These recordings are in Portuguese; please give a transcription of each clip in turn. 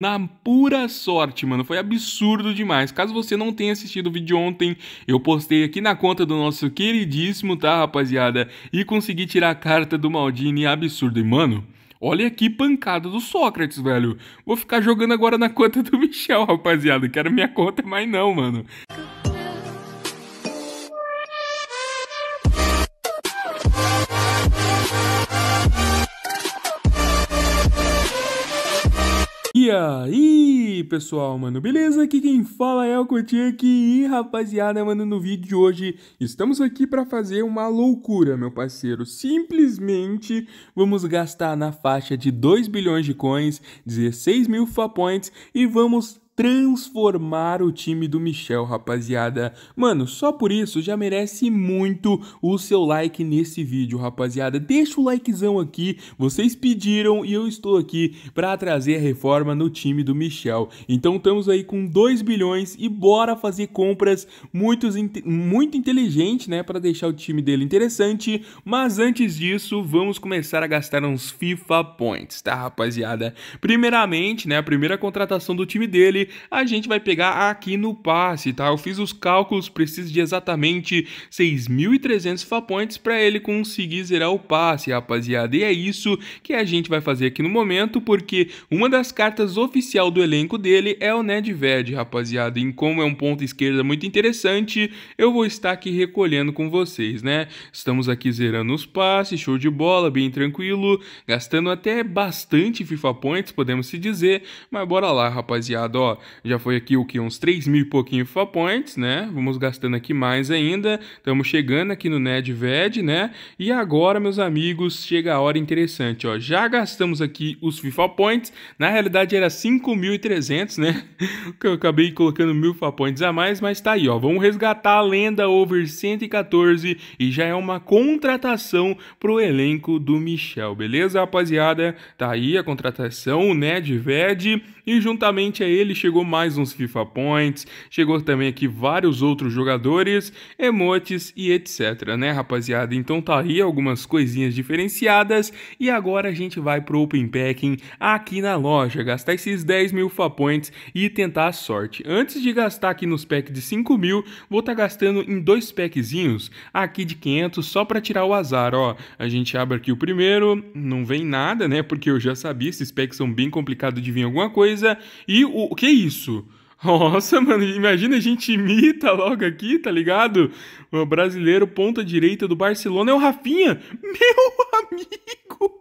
na pura sorte, mano. Foi absurdo demais. Caso você não tenha assistido o vídeo ontem, eu postei aqui na conta do nosso queridíssimo, tá, rapaziada? E consegui tirar a carta do Maldini, absurdo. E, mano... Olha que pancada do Sócrates, velho. Vou ficar jogando agora na conta do Michel, rapaziada. Quero minha conta, mas não, mano. E aí, pessoal, mano, beleza? Aqui quem fala é o Kotiek e, rapaziada, mano, no vídeo de hoje estamos aqui para fazer uma loucura, meu parceiro. Simplesmente vamos gastar na faixa de 2 bilhões de coins, 16 mil points e vamos transformar o time do Michel, rapaziada. Mano, só por isso já merece muito o seu like nesse vídeo, rapaziada. Deixa o likezão aqui, vocês pediram e eu estou aqui para trazer a reforma no time do Michel. Então estamos aí com 2 bilhões e bora fazer compras muito, muito inteligente, né, para deixar o time dele interessante. Mas antes disso, vamos começar a gastar uns FIFA Points, tá, rapaziada? Primeiramente, né, a primeira contratação do time dele a gente vai pegar aqui no passe, tá? Eu fiz os cálculos, preciso de exatamente 6.300 points para ele conseguir zerar o passe, rapaziada. E é isso que a gente vai fazer aqui no momento, porque uma das cartas oficial do elenco dele é o Nedved, rapaziada. E como é um ponto esquerda muito interessante, eu vou estar aqui recolhendo com vocês, né? Estamos aqui zerando os passes, show de bola, bem tranquilo, gastando até bastante FIFA Points, podemos se dizer, mas bora lá, rapaziada, ó, já foi aqui o que? Uns 3 mil e pouquinho FA points, né? Vamos gastando aqui mais ainda. Estamos chegando aqui no NEDVED, né? E agora, meus amigos, chega a hora interessante, ó. Já gastamos aqui os FIFA Points. Na realidade era 5.300, né? que eu acabei colocando mil FA Points a mais, mas tá aí, ó. Vamos resgatar a lenda over 114 e já é uma contratação pro elenco do Michel, beleza, rapaziada? Tá aí a contratação, o NedVed. E juntamente a ele chegou mais uns FIFA Points, chegou também aqui vários outros jogadores, emotes e etc, né, rapaziada? Então tá aí algumas coisinhas diferenciadas e agora a gente vai pro Open Packing aqui na loja, gastar esses 10 mil FIFA Points e tentar a sorte. Antes de gastar aqui nos packs de 5 mil, vou estar tá gastando em dois packzinhos aqui de 500 só para tirar o azar, ó. A gente abre aqui o primeiro, não vem nada, né, porque eu já sabia, esses packs são bem complicados de vir alguma coisa, coisa. E o que é isso? Nossa, mano, imagina a gente imita logo aqui, tá ligado? O brasileiro ponta direita do Barcelona é o Rafinha. Meu amigo!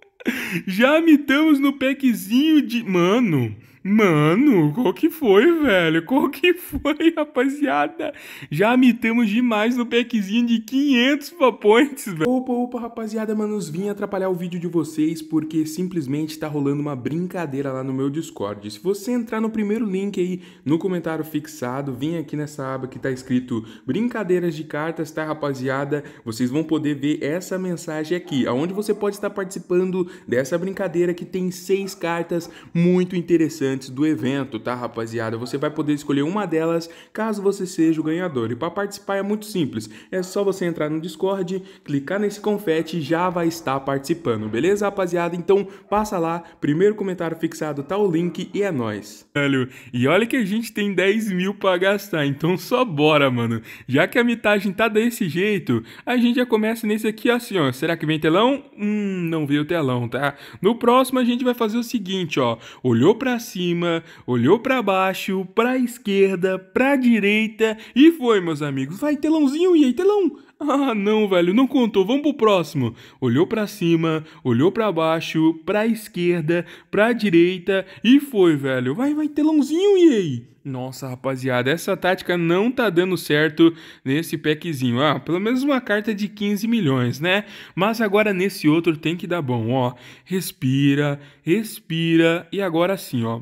Já imitamos no packzinho de. Mano, Mano, qual que foi, velho? Qual que foi, rapaziada? Já mitamos demais no packzinho de 500 papoints, velho. Opa, opa, rapaziada, manos, vim atrapalhar o vídeo de vocês porque simplesmente tá rolando uma brincadeira lá no meu Discord. Se você entrar no primeiro link aí no comentário fixado, vim aqui nessa aba que tá escrito Brincadeiras de Cartas, tá, rapaziada? Vocês vão poder ver essa mensagem aqui, aonde você pode estar participando dessa brincadeira que tem seis cartas muito interessantes antes do evento, tá, rapaziada? Você vai poder escolher uma delas caso você seja o ganhador. E para participar é muito simples. É só você entrar no Discord, clicar nesse confete e já vai estar participando, beleza, rapaziada? Então passa lá, primeiro comentário fixado tá o link e é nóis. Velho, e olha que a gente tem 10 mil para gastar, então só bora, mano. Já que a mitagem tá desse jeito, a gente já começa nesse aqui assim, ó. Será que vem telão? Hum, não veio telão, tá? No próximo a gente vai fazer o seguinte, ó. Olhou para cima cima, olhou para baixo, para esquerda, para direita e foi, meus amigos. Vai, telãozinho, e aí, telão? Ah, não, velho, não contou. Vamos pro próximo. Olhou para cima, olhou para baixo, para esquerda, para direita e foi, velho. Vai, vai, telãozinho, e aí? Nossa, rapaziada, essa tática não tá dando certo nesse packzinho. Ah, pelo menos uma carta de 15 milhões, né? Mas agora nesse outro tem que dar bom, ó. Respira, respira e agora sim, ó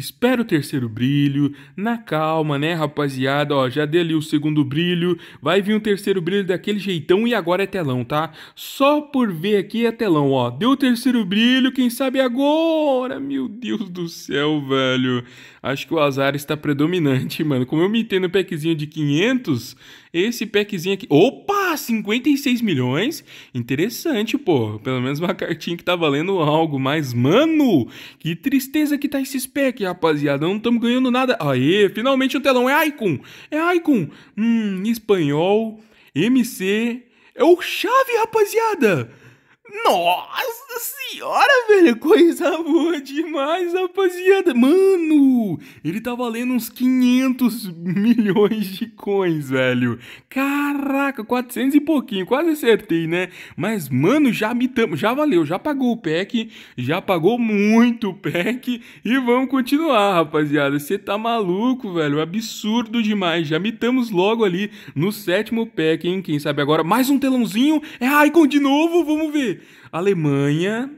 Espera o terceiro brilho, na calma, né, rapaziada? Ó, já dei ali o segundo brilho, vai vir um terceiro brilho daquele jeitão e agora é telão, tá? Só por ver aqui é telão, ó. Deu o terceiro brilho, quem sabe agora? Meu Deus do céu, velho. Acho que o azar está predominante, mano. Como eu me no packzinho de 500, esse packzinho aqui... Opa! Ah, 56 milhões? Interessante, pô. Pelo menos uma cartinha que tá valendo algo. Mas, mano, que tristeza que tá esse spec, rapaziada. Não estamos ganhando nada. Aê, finalmente o telão é Icon. É Icon. Hum, espanhol, MC. É o Chave, rapaziada. Nossa senhora, velho, coisa boa demais, rapaziada. Mano, ele tá valendo uns 500 milhões de coins, velho. Caraca, 400 e pouquinho, quase acertei, né? Mas, mano, já mitamos, já valeu, já pagou o pack, já pagou muito o pack. E vamos continuar, rapaziada. Você tá maluco, velho, absurdo demais. Já mitamos logo ali no sétimo pack, hein? Quem sabe agora, mais um telãozinho. É Icon de novo, vamos ver. Alemanha,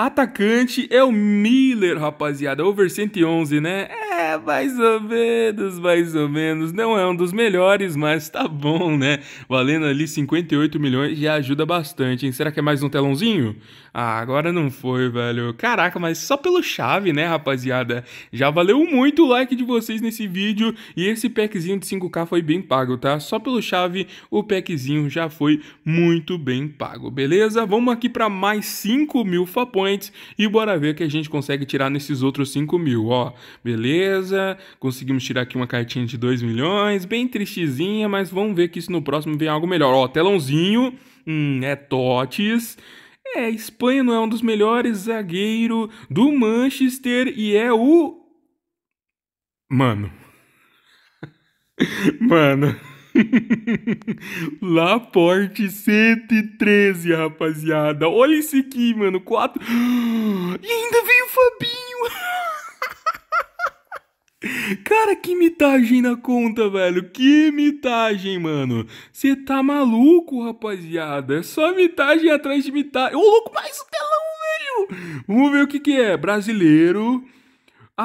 Atacante é o Miller, rapaziada. Over 111, né? É, mais ou menos, mais ou menos. Não é um dos melhores, mas tá bom, né? Valendo ali 58 milhões já ajuda bastante, hein? Será que é mais um telãozinho? Ah, agora não foi, velho. Caraca, mas só pelo chave, né, rapaziada? Já valeu muito o like de vocês nesse vídeo e esse packzinho de 5k foi bem pago, tá? Só pelo chave o packzinho já foi muito bem pago, beleza? Vamos aqui pra mais 5 mil fapões e bora ver o que a gente consegue tirar nesses outros 5 mil, ó. Beleza, conseguimos tirar aqui uma cartinha de 2 milhões, bem tristezinha, mas vamos ver que isso no próximo vem algo melhor. Ó, telãozinho, hum, é totes. É, Espanha não é um dos melhores zagueiro do Manchester e é o... Mano. Mano. Laporte 113, rapaziada. Olha esse aqui, mano. 4. E ainda veio o Fabinho. Cara, que mitagem na conta, velho. Que mitagem, mano. Você tá maluco, rapaziada. É só mitagem atrás de mitagem. Ô, louco, mais o telão, velho. Vamos ver o que que é. Brasileiro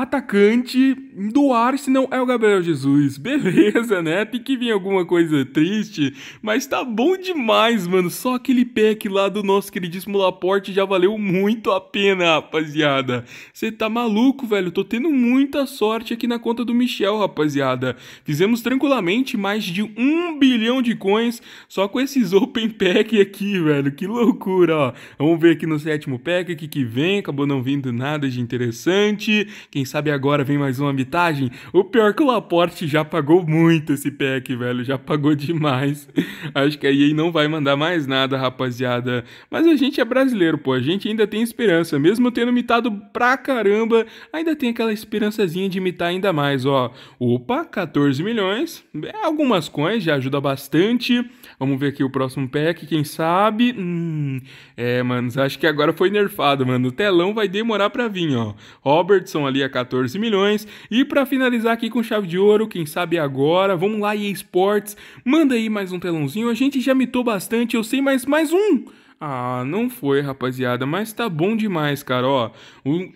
atacante do Arsenal é o Gabriel Jesus. Beleza, né? Tem que vir alguma coisa triste, mas tá bom demais, mano. Só aquele pack lá do nosso queridíssimo Laporte já valeu muito a pena, rapaziada. Você tá maluco, velho? Tô tendo muita sorte aqui na conta do Michel, rapaziada. Fizemos tranquilamente mais de um bilhão de coins só com esses open pack aqui, velho. Que loucura, ó. Vamos ver aqui no sétimo pack o que que vem. Acabou não vindo nada de interessante. Quem sabe agora vem mais uma mitagem. O pior é que o Laporte já pagou muito esse pack, velho, já pagou demais. Acho que a EA não vai mandar mais nada, rapaziada. Mas a gente é brasileiro, pô, a gente ainda tem esperança, mesmo tendo mitado pra caramba, ainda tem aquela esperançazinha de mitar ainda mais, ó. Opa, 14 milhões, é, algumas coins já ajuda bastante. Vamos ver aqui o próximo pack, quem sabe. Hum, é, mano, acho que agora foi nerfado, mano. O telão vai demorar pra vir, ó. Robertson ali, a 14 milhões. E para finalizar aqui com chave de ouro, quem sabe agora, vamos lá EA Sports, manda aí mais um telãozinho. A gente já mitou bastante, eu sei, mas mais um! Ah, não foi, rapaziada, mas tá bom demais, cara, ó.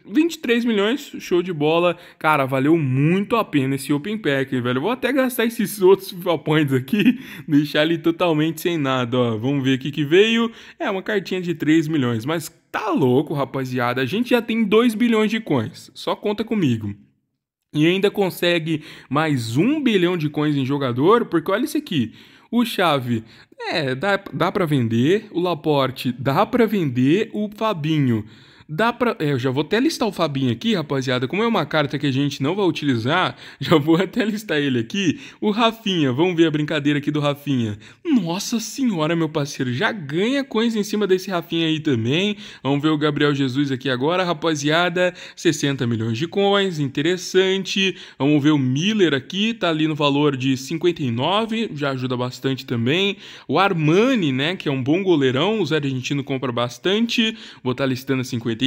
23 milhões, show de bola. Cara, valeu muito a pena esse Open Pack, velho. vou até gastar esses outros points aqui, deixar ele totalmente sem nada, ó. Vamos ver o que que veio. É, uma cartinha de 3 milhões, mas Tá louco, rapaziada? A gente já tem 2 bilhões de coins. Só conta comigo. E ainda consegue mais 1 bilhão de coins em jogador, porque olha isso aqui. O Chave, é, dá, dá para vender. O Laporte, dá para vender. O Fabinho, Dá pra. É, eu já vou até listar o Fabinho aqui, rapaziada. Como é uma carta que a gente não vai utilizar, já vou até listar ele aqui. O Rafinha, vamos ver a brincadeira aqui do Rafinha. Nossa senhora, meu parceiro, já ganha coisa em cima desse Rafinha aí também. Vamos ver o Gabriel Jesus aqui agora, rapaziada. 60 milhões de coins, interessante. Vamos ver o Miller aqui, tá ali no valor de 59, já ajuda bastante também. O Armani, né, que é um bom goleirão, O zé argentino compra bastante. Vou estar tá listando 50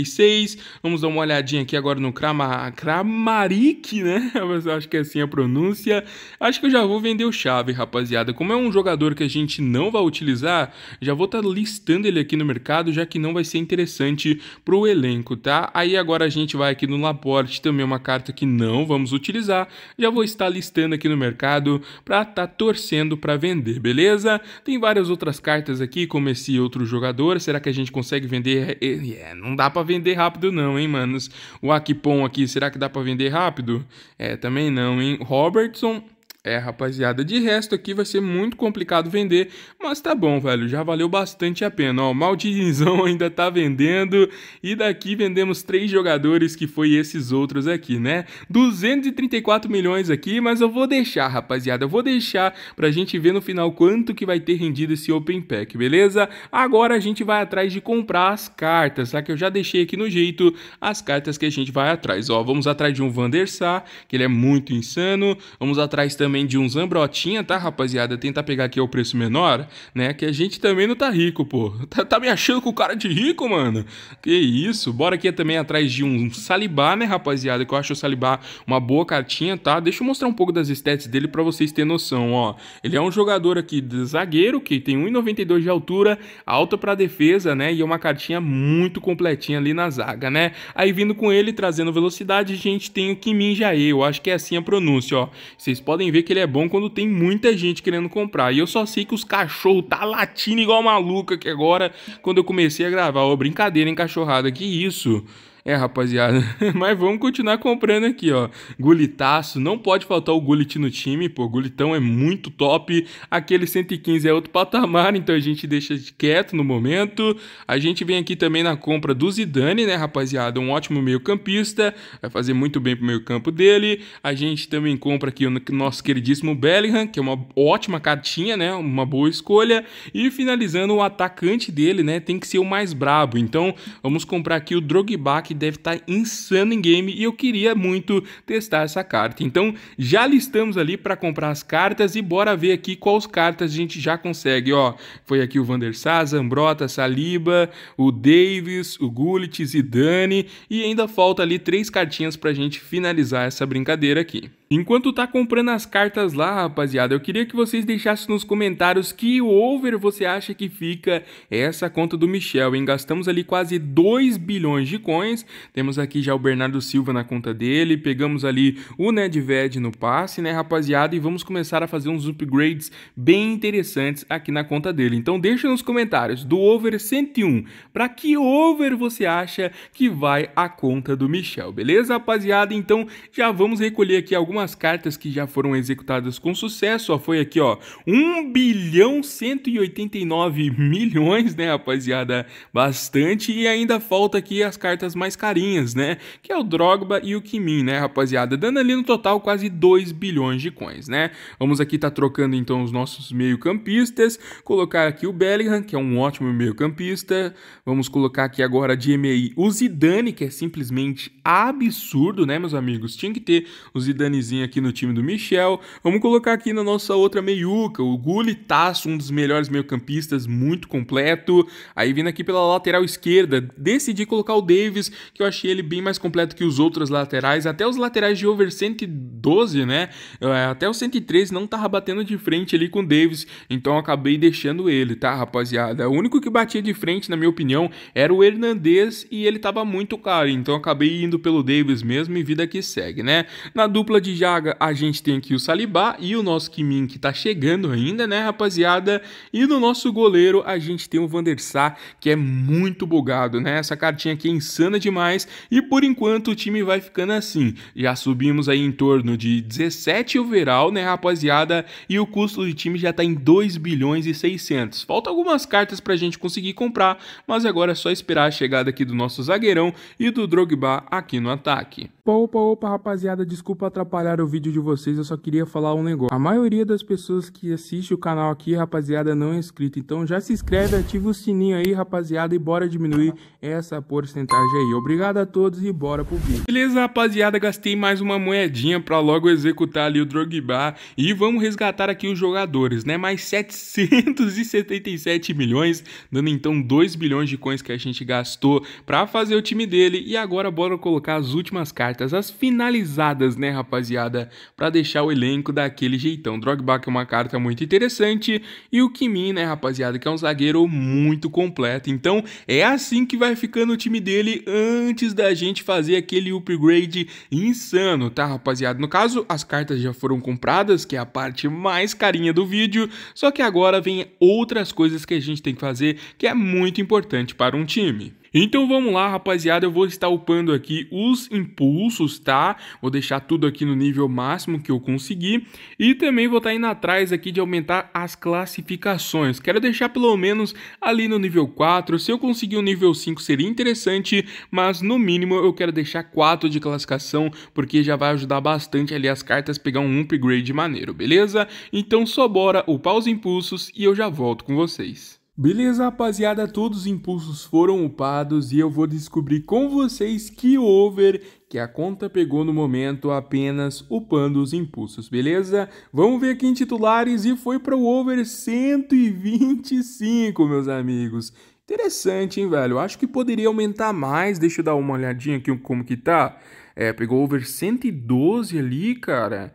Vamos dar uma olhadinha aqui agora no Krama, Kramarik, né? Eu acho que é assim a pronúncia. Acho que eu já vou vender o Chave, rapaziada. Como é um jogador que a gente não vai utilizar, já vou estar tá listando ele aqui no mercado, já que não vai ser interessante pro elenco, tá? Aí agora a gente vai aqui no Laporte, também uma carta que não vamos utilizar. Já vou estar listando aqui no mercado para estar tá torcendo para vender, beleza? Tem várias outras cartas aqui, como esse outro jogador. Será que a gente consegue vender? É, é, é não dá para para vender rápido não, hein, manos? O akipom aqui, será que dá para vender rápido? É, também não, hein? Robertson é, rapaziada, de resto aqui vai ser muito complicado vender, mas tá bom, velho, já valeu bastante a pena, ó, Maldizão ainda tá vendendo e daqui vendemos três jogadores que foi esses outros aqui, né? 234 milhões aqui, mas eu vou deixar, rapaziada, eu vou deixar pra gente ver no final quanto que vai ter rendido esse Open Pack, beleza? Agora a gente vai atrás de comprar as cartas, tá? Que eu já deixei aqui no jeito as cartas que a gente vai atrás, ó, vamos atrás de um Van Der Sar, que ele é muito insano, vamos atrás também também de uns Zambrotinha, tá, rapaziada? Tentar pegar aqui é o preço menor, né? Que a gente também não tá rico, pô. Tá, tá me achando com cara de rico, mano? Que isso. Bora aqui também atrás de um Salibá, né, rapaziada? Que eu acho o Salibá uma boa cartinha, tá? Deixa eu mostrar um pouco das estéticas dele pra vocês terem noção, ó. Ele é um jogador aqui de zagueiro, que tem 1,92 de altura, alta pra defesa, né? E é uma cartinha muito completinha ali na zaga, né? Aí vindo com ele, trazendo velocidade, a gente tem o Kimin Jae. Eu acho que é assim a pronúncia, ó. Vocês podem ver que ele é bom quando tem muita gente querendo comprar. E eu só sei que os cachorros tá latindo igual maluca aqui agora, quando eu comecei a gravar. Ô, oh, brincadeira, hein, cachorrada, que isso? É, rapaziada, mas vamos continuar comprando aqui, ó. Gulitaço, não pode faltar o Gulit no time, pô. Gulitão é muito top. Aquele 115 é outro patamar, então a gente deixa quieto no momento. A gente vem aqui também na compra do Zidane, né, rapaziada? Um ótimo meio-campista, vai fazer muito bem pro meio-campo dele. A gente também compra aqui o nosso queridíssimo Bellingham, que é uma ótima cartinha, né? Uma boa escolha. E finalizando o atacante dele, né? Tem que ser o mais brabo. Então, vamos comprar aqui o Drogba, que que deve estar tá insano em game e eu queria muito testar essa carta. Então já listamos ali para comprar as cartas e bora ver aqui quais cartas a gente já consegue. Ó, foi aqui o Vander ambrota Zambrota, Saliba, o Davis, o Gullit, Zidane e ainda falta ali três cartinhas para a gente finalizar essa brincadeira aqui. Enquanto tá comprando as cartas lá, rapaziada, eu queria que vocês deixassem nos comentários que over você acha que fica essa conta do Michel, hein? Gastamos ali quase 2 bilhões de coins. Temos aqui já o Bernardo Silva na conta dele, pegamos ali o Nedved no passe, né, rapaziada? E vamos começar a fazer uns upgrades bem interessantes aqui na conta dele. Então deixa nos comentários do over 101 para que over você acha que vai a conta do Michel, beleza, rapaziada? Então já vamos recolher aqui algumas as cartas que já foram executadas com sucesso, ó, foi aqui, ó, 1 bilhão 189 milhões, né, rapaziada? Bastante. E ainda falta aqui as cartas mais carinhas, né? Que é o Drogba e o Kimin, né, rapaziada? Dando ali no total quase 2 bilhões de coins, né? Vamos aqui tá trocando então os nossos meio-campistas, colocar aqui o Bellingham, que é um ótimo meio-campista. Vamos colocar aqui agora de MI o Zidane, que é simplesmente absurdo, né, meus amigos? Tinha que ter o Zidanezinho aqui no time do Michel. Vamos colocar aqui na nossa outra meiuca, o Tasso, um dos melhores meio-campistas, muito completo. Aí vindo aqui pela lateral esquerda, decidi colocar o Davis, que eu achei ele bem mais completo que os outros laterais, até os laterais de over 112, né? É, até o 113 não tava batendo de frente ali com o Davis, então acabei deixando ele, tá, rapaziada? O único que batia de frente, na minha opinião, era o Hernandes e ele tava muito caro, então acabei indo pelo Davis mesmo e vida que segue, né? Na dupla de de Jaga a gente tem aqui o Salibá e o nosso Kimin que tá chegando ainda, né, rapaziada? E no nosso goleiro a gente tem o Vandersá, que é muito bugado, né? Essa cartinha aqui é insana demais e por enquanto o time vai ficando assim. Já subimos aí em torno de 17 overall, né, rapaziada? E o custo do time já tá em 2 bilhões e 600. Falta algumas cartas pra gente conseguir comprar, mas agora é só esperar a chegada aqui do nosso zagueirão e do Drogba aqui no ataque. Opa, opa, rapaziada, desculpa atrapalhar o vídeo de vocês, eu só queria falar um negócio. A maioria das pessoas que assiste o canal aqui, rapaziada, não é inscrito, então já se inscreve, ativa o sininho aí, rapaziada, e bora diminuir essa porcentagem aí. Obrigado a todos e bora pro vídeo. Beleza, rapaziada, gastei mais uma moedinha pra logo executar ali o Drogbar. e vamos resgatar aqui os jogadores, né? Mais 777 milhões, dando então 2 bilhões de coins que a gente gastou pra fazer o time dele e agora bora colocar as últimas cartas cartas, as finalizadas, né, rapaziada, para deixar o elenco daquele jeitão. Drogba que é uma carta muito interessante e o Kimi, né, rapaziada, que é um zagueiro muito completo. Então, é assim que vai ficando o time dele antes da gente fazer aquele upgrade insano, tá, rapaziada? No caso, as cartas já foram compradas, que é a parte mais carinha do vídeo, só que agora vem outras coisas que a gente tem que fazer que é muito importante para um time. Então vamos lá, rapaziada, eu vou estar upando aqui os impulsos, tá? Vou deixar tudo aqui no nível máximo que eu conseguir e também vou estar indo atrás aqui de aumentar as classificações. Quero deixar pelo menos ali no nível 4, se eu conseguir um nível 5 seria interessante, mas no mínimo eu quero deixar 4 de classificação porque já vai ajudar bastante ali as cartas pegar um upgrade maneiro, beleza? Então só bora upar os impulsos e eu já volto com vocês. Beleza, rapaziada, todos os impulsos foram upados e eu vou descobrir com vocês que over que a conta pegou no momento apenas upando os impulsos, beleza? Vamos ver aqui em titulares e foi para o over 125, meus amigos. Interessante, hein, velho? Acho que poderia aumentar mais. Deixa eu dar uma olhadinha aqui como que tá. É, pegou over 112 ali, cara.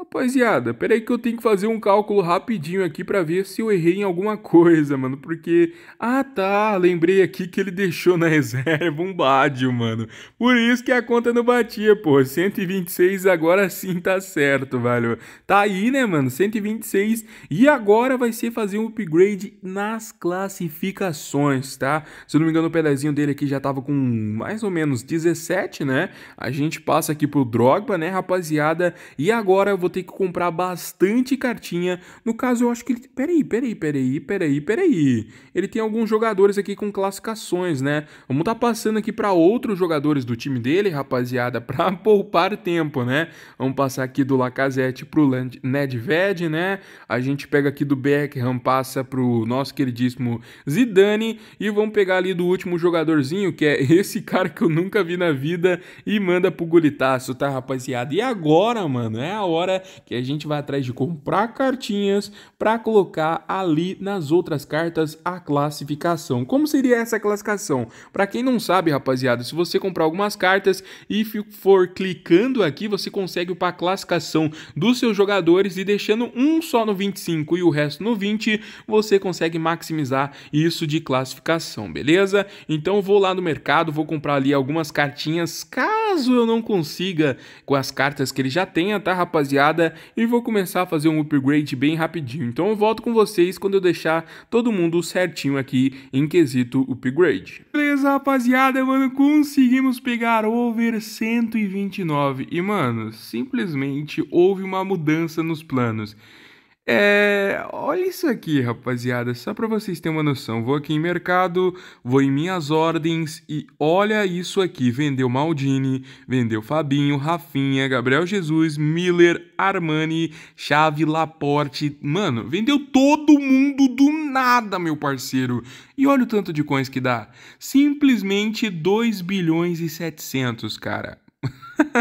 Rapaziada, peraí que eu tenho que fazer um cálculo rapidinho aqui para ver se eu errei em alguma coisa, mano. Porque. Ah tá, lembrei aqui que ele deixou na reserva um bádio, mano. Por isso que a conta não batia, pô. 126 agora sim tá certo, velho. Tá aí, né, mano? 126. E agora vai ser fazer um upgrade nas classificações, tá? Se eu não me engano, o pedazinho dele aqui já tava com mais ou menos 17, né? A gente passa aqui pro Drogba, né, rapaziada? E agora eu vou vou ter que comprar bastante cartinha. No caso, eu acho que ele... Peraí, peraí, peraí, peraí, peraí. Ele tem alguns jogadores aqui com classificações, né? Vamos tá passando aqui para outros jogadores do time dele, rapaziada, para poupar tempo, né? Vamos passar aqui do Lacazette pro Nedved, né? A gente pega aqui do Beckham, passa pro nosso queridíssimo Zidane e vamos pegar ali do último jogadorzinho, que é esse cara que eu nunca vi na vida e manda pro golitaço, tá, rapaziada? E agora, mano, é a hora que a gente vai atrás de comprar cartinhas para colocar ali nas outras cartas a classificação. Como seria essa classificação? Para quem não sabe, rapaziada, se você comprar algumas cartas e for clicando aqui, você consegue para a classificação dos seus jogadores e deixando um só no 25 e o resto no 20, você consegue maximizar isso de classificação, beleza? Então vou lá no mercado, vou comprar ali algumas cartinhas, caso eu não consiga com as cartas que ele já tenha, tá, rapaziada? e vou começar a fazer um upgrade bem rapidinho. Então eu volto com vocês quando eu deixar todo mundo certinho aqui em quesito upgrade. Beleza, rapaziada, mano, conseguimos pegar over 129 e, mano, simplesmente houve uma mudança nos planos. É, olha isso aqui, rapaziada, só para vocês terem uma noção. Vou aqui em mercado, vou em minhas ordens e olha isso aqui. Vendeu Maldini, vendeu Fabinho, Rafinha, Gabriel Jesus, Miller, Armani, Chave, Laporte. Mano, vendeu todo mundo do nada, meu parceiro. E olha o tanto de coins que dá. Simplesmente 2 bilhões e 700, cara.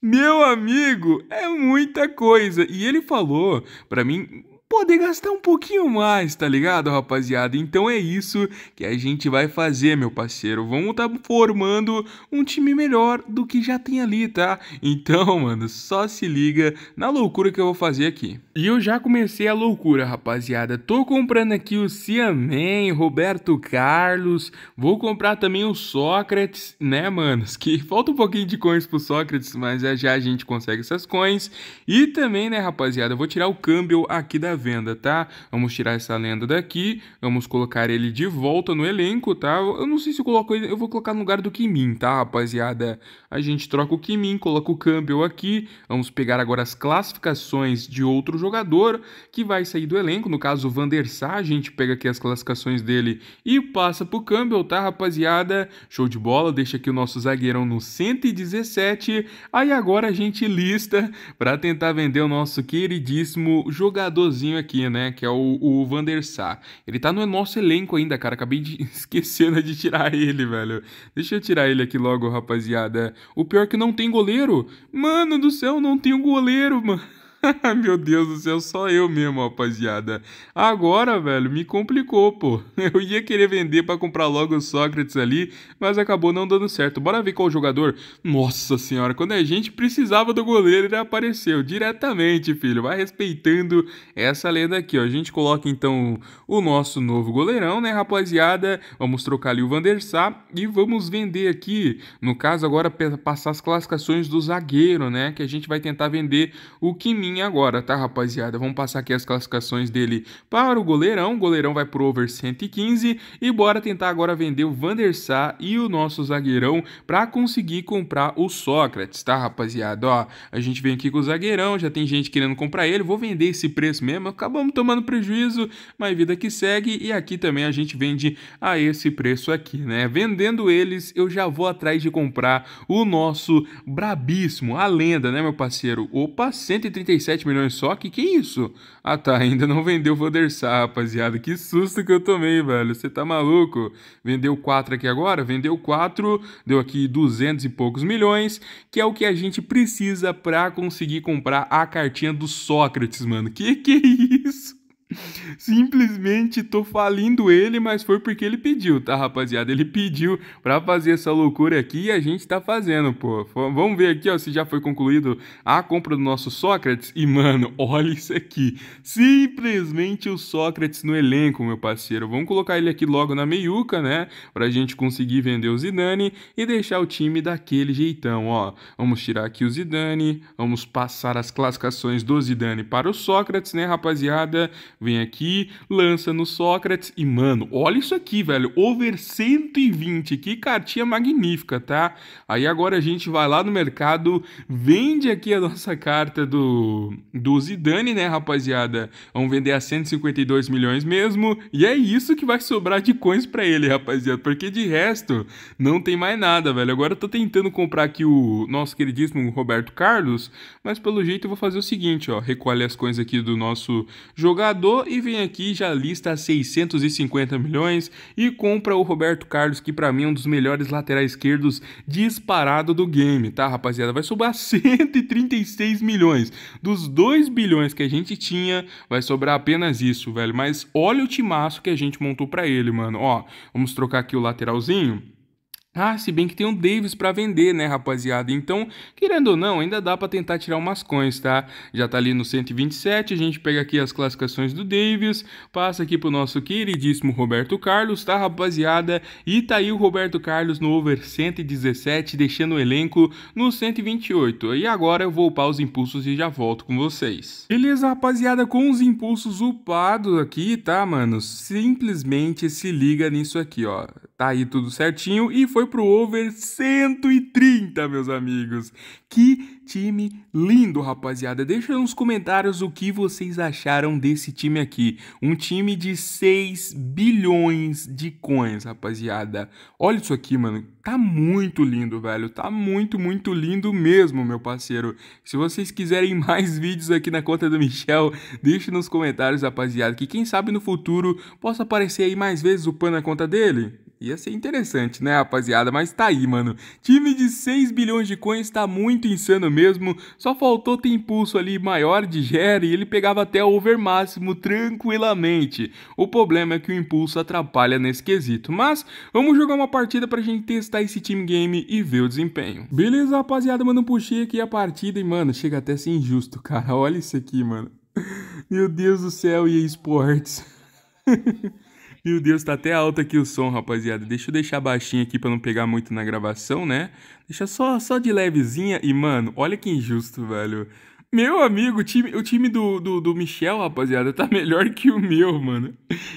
Meu amigo, é muita coisa. E ele falou para mim poder gastar um pouquinho mais, tá ligado, rapaziada? Então é isso que a gente vai fazer, meu parceiro. Vamos tá formando um time melhor do que já tem ali, tá? Então, mano, só se liga na loucura que eu vou fazer aqui. E eu já comecei a loucura, rapaziada. Tô comprando aqui o Ciamen, Roberto Carlos, vou comprar também o Sócrates, né, manos? Que falta um pouquinho de coins pro Sócrates, mas já é, já a gente consegue essas coins. E também, né, rapaziada, eu vou tirar o câmbio aqui da venda, tá? Vamos tirar essa lenda daqui, vamos colocar ele de volta no elenco, tá? Eu não sei se eu coloco ele, eu vou colocar no lugar do Kimin, tá, rapaziada? A gente troca o Kimin, coloca o Campbell aqui, vamos pegar agora as classificações de outro jogador que vai sair do elenco, no caso o Van der Sar, a gente pega aqui as classificações dele e passa pro Campbell, tá, rapaziada? Show de bola, deixa aqui o nosso zagueirão no 117, aí agora a gente lista para tentar vender o nosso queridíssimo jogadorzinho aqui, né? Que é o, o Van Ele tá no nosso elenco ainda, cara. Acabei de esquecendo né, de tirar ele, velho. Deixa eu tirar ele aqui logo, rapaziada. O pior é que não tem goleiro. Mano do céu, não tem um goleiro, mano. Meu Deus do céu, só eu mesmo, rapaziada. Agora, velho, me complicou, pô. Eu ia querer vender para comprar logo o Sócrates ali, mas acabou não dando certo. Bora ver qual jogador. Nossa senhora, quando a gente precisava do goleiro, ele apareceu diretamente, filho. Vai respeitando essa lenda aqui, ó. A gente coloca então o nosso novo goleirão, né, rapaziada? Vamos trocar ali o Vandersá e vamos vender aqui, no caso agora passar as classificações do zagueiro, né, que a gente vai tentar vender o Kimi agora, tá, rapaziada? Vamos passar aqui as classificações dele para o goleirão. O goleirão vai pro over 115 e bora tentar agora vender o Vandersá e o nosso zagueirão para conseguir comprar o Sócrates, tá, rapaziada? Ó, a gente vem aqui com o zagueirão, já tem gente querendo comprar ele, vou vender esse preço mesmo, acabamos tomando prejuízo, mas vida que segue e aqui também a gente vende a esse preço aqui, né? Vendendo eles, eu já vou atrás de comprar o nosso brabíssimo, a lenda, né, meu parceiro? Opa, 135 37 milhões só? Que que é isso? Ah tá, ainda não vendeu o Vander rapaziada. Que susto que eu tomei, velho. Você tá maluco? Vendeu 4 aqui agora? Vendeu 4, deu aqui 200 e poucos milhões, que é o que a gente precisa pra conseguir comprar a cartinha do Sócrates, mano. Que que é isso? Simplesmente tô falindo ele, mas foi porque ele pediu, tá, rapaziada? Ele pediu pra fazer essa loucura aqui e a gente tá fazendo, pô. Vamos ver aqui, ó, se já foi concluído a compra do nosso Sócrates. E, mano, olha isso aqui. Simplesmente o Sócrates no elenco, meu parceiro. Vamos colocar ele aqui logo na meiuca, né? Pra gente conseguir vender o Zidane e deixar o time daquele jeitão, ó. Vamos tirar aqui o Zidane, vamos passar as classificações do Zidane para o Sócrates, né, rapaziada? vem aqui, lança no Sócrates e, mano, olha isso aqui, velho, over 120, que cartinha magnífica, tá? Aí agora a gente vai lá no mercado, vende aqui a nossa carta do, do Zidane, né, rapaziada? Vamos vender a 152 milhões mesmo, e é isso que vai sobrar de coins para ele, rapaziada, porque de resto não tem mais nada, velho. Agora eu tô tentando comprar aqui o nosso queridíssimo Roberto Carlos, mas pelo jeito eu vou fazer o seguinte, ó, recolhe as coins aqui do nosso jogador, e vem aqui já lista 650 milhões e compra o Roberto Carlos, que para mim é um dos melhores laterais esquerdos disparado do game, tá, rapaziada? Vai sobrar 136 milhões. Dos 2 bilhões que a gente tinha, vai sobrar apenas isso, velho. Mas olha o timaço que a gente montou para ele, mano. Ó, vamos trocar aqui o lateralzinho. Ah, se bem que tem um Davis para vender, né, rapaziada? Então, querendo ou não, ainda dá para tentar tirar umas coins, tá? Já tá ali no 127, a gente pega aqui as classificações do Davis, passa aqui pro nosso queridíssimo Roberto Carlos, tá, rapaziada? E tá aí o Roberto Carlos no over 117, deixando o elenco no 128. E agora eu vou upar os impulsos e já volto com vocês. Beleza, rapaziada, com os impulsos upados aqui, tá, mano? Simplesmente se liga nisso aqui, ó. Tá aí tudo certinho e foi pro over 130, meus amigos. Que time lindo, rapaziada. Deixa nos comentários o que vocês acharam desse time aqui. Um time de 6 bilhões de coins, rapaziada. Olha isso aqui, mano. Tá muito lindo, velho. Tá muito, muito lindo mesmo, meu parceiro. Se vocês quiserem mais vídeos aqui na conta do Michel, deixa nos comentários, rapaziada, que quem sabe no futuro possa aparecer aí mais vezes o pan na conta dele. Ia ser interessante, né, rapaziada? Mas tá aí, mano. Time de 6 bilhões de coins tá muito insano mesmo mesmo, só faltou ter impulso ali maior de Jerry e ele pegava até o over máximo tranquilamente. O problema é que o impulso atrapalha nesse quesito, mas vamos jogar uma partida pra gente testar esse team game e ver o desempenho. Beleza, rapaziada, mano, puxei aqui a partida e, mano, chega até a ser injusto, cara, olha isso aqui, mano. Meu Deus do céu, e esportes. Meu Deus, tá até alto aqui o som, rapaziada. Deixa eu deixar baixinho aqui pra não pegar muito na gravação, né? Deixa só, só de levezinha. E, mano, olha que injusto, velho. Meu amigo, o time, o time do, do, do, Michel, rapaziada, tá melhor que o meu, mano.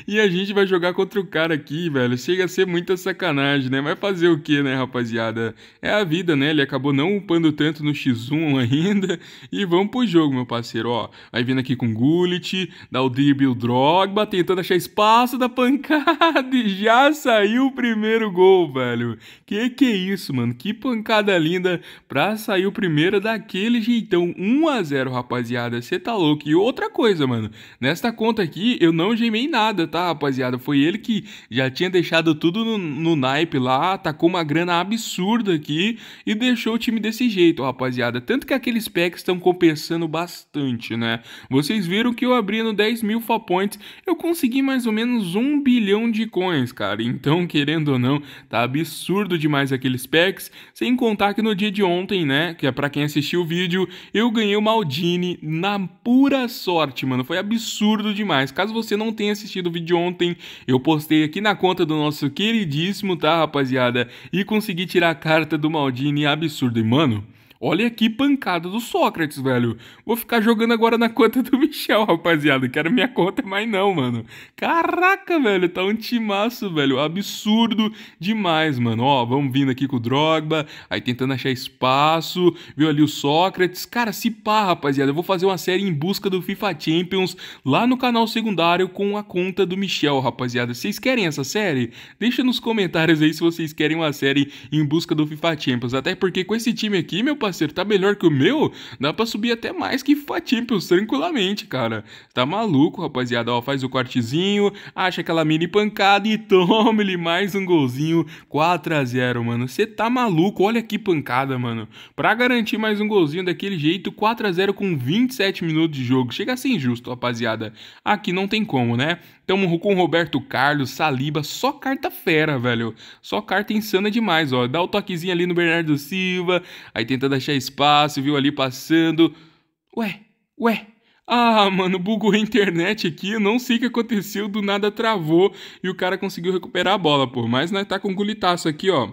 E a gente vai jogar contra o cara aqui, velho. Chega a ser muita sacanagem, né? Vai fazer o que, né, rapaziada? É a vida, né? Ele acabou não upando tanto no X1 ainda. E vamos pro jogo, meu parceiro, ó. Vai vindo aqui com Gullet, dá o drible o Drogba, tentando achar espaço da pancada. E já saiu o primeiro gol, velho. Que que é isso, mano? Que pancada linda pra sair o primeiro daquele jeitão. 1 a zero, rapaziada. Você tá louco. E outra coisa, mano. Nesta conta aqui, eu não gemei nada, tá, rapaziada? Foi ele que já tinha deixado tudo no, no naipe lá, tacou uma grana absurda aqui e deixou o time desse jeito, rapaziada. Tanto que aqueles packs estão compensando bastante, né? Vocês viram que eu abri no 10 mil points eu consegui mais ou menos 1 bilhão de coins, cara. Então, querendo ou não, tá absurdo demais aqueles packs. Sem contar que no dia de ontem, né, que é pra quem assistiu o vídeo, eu ganhei uma Maldini na pura sorte, mano. Foi absurdo demais. Caso você não tenha assistido o vídeo ontem, eu postei aqui na conta do nosso queridíssimo, tá, rapaziada? E consegui tirar a carta do Maldini, absurdo. E, mano... Olha aqui pancada do Sócrates, velho. Vou ficar jogando agora na conta do Michel, rapaziada. Quero minha conta, mas não, mano. Caraca, velho, tá um timaço, velho. Absurdo demais, mano. Ó, vamos vindo aqui com o Drogba, aí tentando achar espaço. Viu ali o Sócrates. Cara, se pá, rapaziada, eu vou fazer uma série em busca do FIFA Champions lá no canal secundário com a conta do Michel, rapaziada. Vocês querem essa série? Deixa nos comentários aí se vocês querem uma série em busca do FIFA Champions. Até porque com esse time aqui, meu parceiro, parceiro, tá melhor que o meu? Dá pra subir até mais que FA Champions tranquilamente, cara. Tá maluco, rapaziada. Ó, faz o cortezinho, acha aquela mini pancada e toma ele mais um golzinho. 4x0, mano. Você tá maluco? Olha que pancada, mano. Pra garantir mais um golzinho daquele jeito, 4x0 com 27 minutos de jogo. Chega a ser injusto, rapaziada. Aqui não tem como, né? Tamo com Roberto Carlos, Saliba, só carta fera, velho. Só carta insana demais, ó. Dá o toquezinho ali no Bernardo Silva, aí tenta deixar espaço, viu ali passando. Ué, ué. Ah, mano, bugou a internet aqui, não sei o que aconteceu, do nada travou e o cara conseguiu recuperar a bola, pô. Mas nós né, tá com um gulitaço aqui, ó.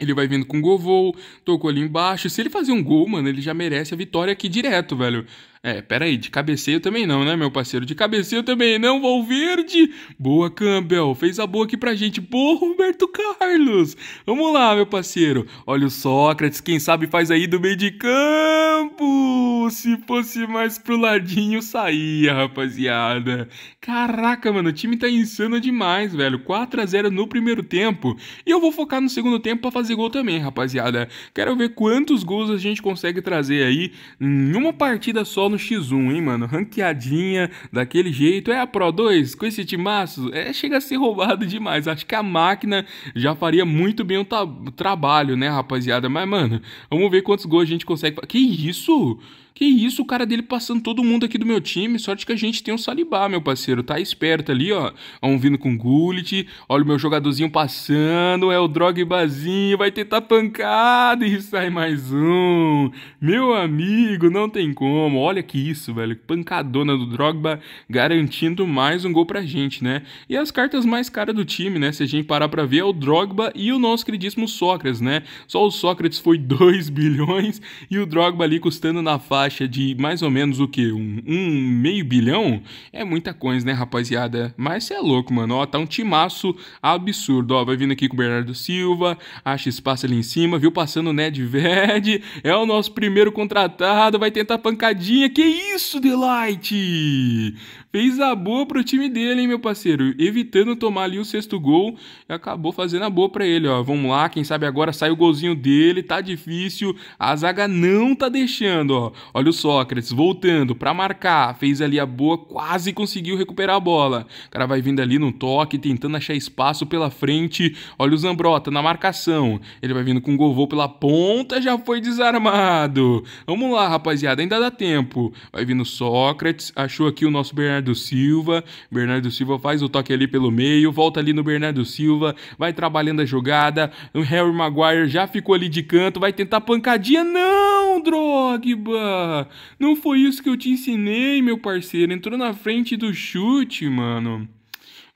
Ele vai vindo com Govou, tocou ali embaixo. Se ele fazer um gol, mano, ele já merece a vitória aqui direto, velho. É, pera aí, de cabeceio também não, né, meu parceiro? De cabeceio também não, Valverde! Boa, Campbell! Fez a boa aqui pra gente. Boa, Roberto Carlos! Vamos lá, meu parceiro. Olha o Sócrates, quem sabe faz aí do meio de campo! se fosse mais pro ladinho, saía, rapaziada. Caraca, mano, o time tá insano demais, velho. 4 a 0 no primeiro tempo. E eu vou focar no segundo tempo para fazer gol também, rapaziada. Quero ver quantos gols a gente consegue trazer aí em uma partida só no X1, hein, mano. Ranqueadinha, daquele jeito. É a Pro 2 com esse timaço. É, chega a ser roubado demais. Acho que a máquina já faria muito bem o, o trabalho, né, rapaziada? Mas, mano, vamos ver quantos gols a gente consegue. Que isso? Que isso, o cara dele passando todo mundo aqui do meu time. Sorte que a gente tem um Salibá, meu parceiro. Tá esperto ali, ó. Um vindo com Gullit. Olha o meu jogadorzinho passando. É o Drogbazinho. Vai tentar pancada e sai mais um. Meu amigo, não tem como. Olha que isso, velho. Pancadona do Drogba garantindo mais um gol pra gente, né? E as cartas mais caras do time, né? Se a gente parar pra ver, é o Drogba e o nosso queridíssimo Sócrates, né? Só o Sócrates foi 2 bilhões e o Drogba ali custando na fase faixa de mais ou menos o que? Um, um, meio bilhão? É muita coisa, né, rapaziada? Mas você é louco, mano. Ó, tá um timaço absurdo. Ó, vai vindo aqui com o Bernardo Silva, acha espaço ali em cima, viu? Passando o Ned Ved. É o nosso primeiro contratado, vai tentar pancadinha. Que isso, Delight? fez a boa pro time dele, hein, meu parceiro? Evitando tomar ali o sexto gol, acabou fazendo a boa pra ele, ó. Vamos lá, quem sabe agora sai o golzinho dele, tá difícil, a zaga não tá deixando, ó. Olha o Sócrates voltando pra marcar, fez ali a boa, quase conseguiu recuperar a bola. O cara vai vindo ali no toque, tentando achar espaço pela frente. Olha o Zambrota na marcação, ele vai vindo com o Govô pela ponta, já foi desarmado. Vamos lá, rapaziada, ainda dá tempo. Vai vindo Sócrates, achou aqui o nosso Bernardo Bernardo Silva. Bernardo Silva faz o toque ali pelo meio, volta ali no Bernardo Silva, vai trabalhando a jogada. O Harry Maguire já ficou ali de canto, vai tentar pancadinha. Não, Drogba! Não foi isso que eu te ensinei, meu parceiro. Entrou na frente do chute, mano.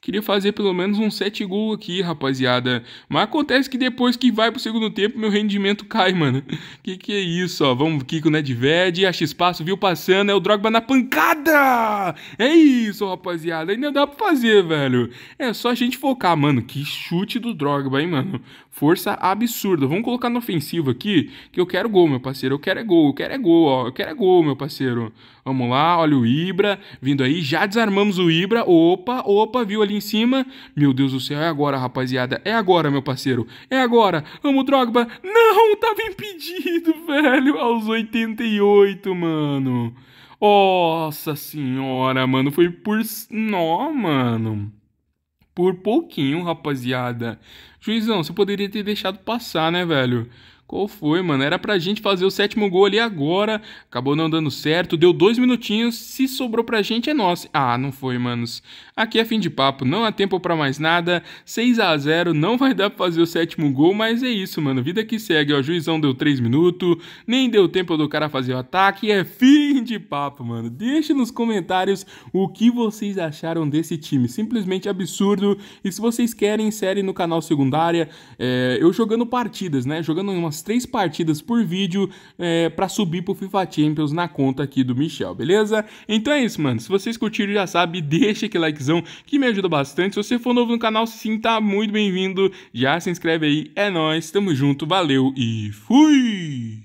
Queria fazer pelo menos um 7 gol aqui, rapaziada. Mas acontece que depois que vai pro segundo tempo, meu rendimento cai, mano. Que que é isso, ó? Vamos aqui com o Nedved, X espaço, viu passando, é o Drogba na pancada! É isso, rapaziada. Ainda dá pra fazer, velho. É só a gente focar, mano. Que chute do Drogba, hein, mano. Força absurda. Vamos colocar no ofensivo aqui, que eu quero gol, meu parceiro. Eu quero é gol, eu quero é gol, ó. Eu quero é gol, meu parceiro. Vamos lá, olha o Ibra vindo aí. Já desarmamos o Ibra. Opa, opa, viu ali em cima? Meu Deus do céu, é agora, rapaziada. É agora, meu parceiro. É agora. Vamos Drogba. Não, tava impedido, velho. Aos 88, mano. Nossa senhora, mano. Foi por... Nó, mano. Por pouquinho, rapaziada. Juizão, você poderia ter deixado passar, né, velho? Qual foi, mano? Era pra gente fazer o sétimo gol ali agora. Acabou não dando certo. Deu dois minutinhos. Se sobrou pra gente, é nosso. Ah, não foi, manos. Aqui é fim de papo. Não há tempo pra mais nada. 6 a 0 Não vai dar pra fazer o sétimo gol, mas é isso, mano. Vida que segue, ó. Juizão deu três minutos. Nem deu tempo do cara fazer o ataque. É fim de papo, mano. Deixe nos comentários o que vocês acharam desse time. Simplesmente absurdo. E se vocês querem série no canal secundária, é... eu jogando partidas, né? Jogando uma umas três partidas por vídeo é, para subir pro FIFA Champions na conta aqui do Michel, beleza? Então é isso, mano. Se vocês curtiram, já sabe, deixa aquele likezão que me ajuda bastante. Se você for novo no canal, sim, tá muito bem-vindo. Já se inscreve aí, é nóis, tamo junto, valeu e fui!